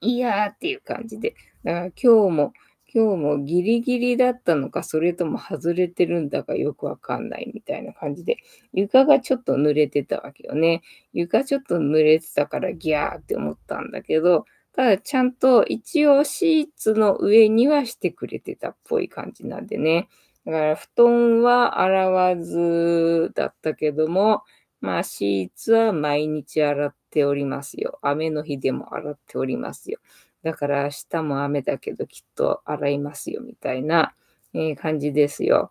いやーっていう感じで、だから今日も、今日もギリギリだったのか、それとも外れてるんだかよくわかんないみたいな感じで、床がちょっと濡れてたわけよね。床ちょっと濡れてたからギャーって思ったんだけど、ただちゃんと一応シーツの上にはしてくれてたっぽい感じなんでね。だから布団は洗わずだったけども、まあシーツは毎日洗っておりますよ。雨の日でも洗っておりますよ。だから明日も雨だけどきっと洗いますよみたいな、えー、感じですよ。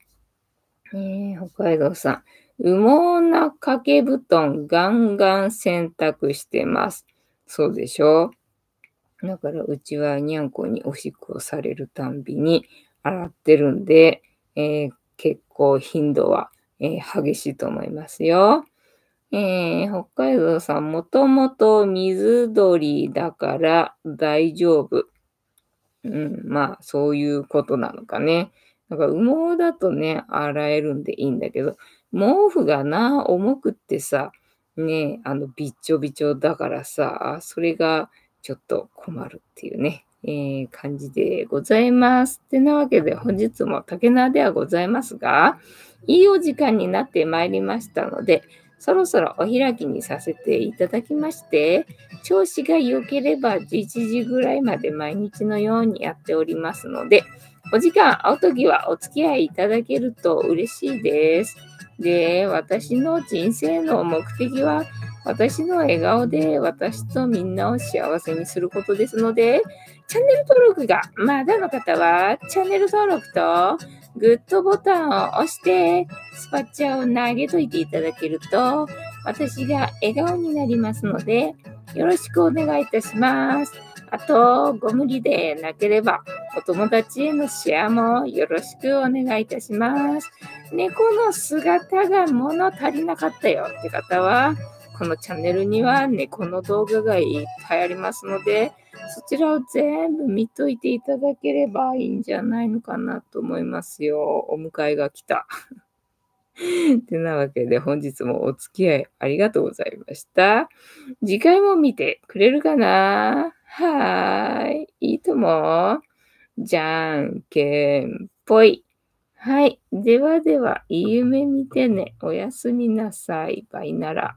えー、北海道さん。羽毛な掛け布団ガンガン洗濯してます。そうでしょだからうちはにゃんこにおしっこをされるたんびに洗ってるんで、えー、結構頻度は、えー、激しいと思いますよ。えー、北海道さん、もともと水鳥だから大丈夫。うん、まあ、そういうことなのかね。なんか羽毛だとね、洗えるんでいいんだけど、毛布がな、重くってさ、ね、あの、びっちょびちょだからさ、それがちょっと困るっていうね。えー、感じでございます。ってなわけで本日も竹縄ではございますが、いいお時間になってまいりましたので、そろそろお開きにさせていただきまして、調子が良ければ11時ぐらいまで毎日のようにやっておりますので、お時間会うときはお付き合いいただけると嬉しいです。で、私の人生の目的は、私の笑顔で私とみんなを幸せにすることですので、チャンネル登録がまだの方は、チャンネル登録とグッドボタンを押して、スパチャを投げといていただけると、私が笑顔になりますので、よろしくお願いいたします。あと、ご無理でなければ、お友達へのシェアもよろしくお願いいたします。猫の姿が物足りなかったよって方は、このチャンネルには猫の動画がいっぱいありますので、そちらを全部見といていただければいいんじゃないのかなと思いますよ。お迎えが来た。てなわけで本日もお付き合いありがとうございました。次回も見てくれるかなはーい。いいとも。じゃんけんぽい。はい。ではでは、いい夢見てね。おやすみなさい。バイなら。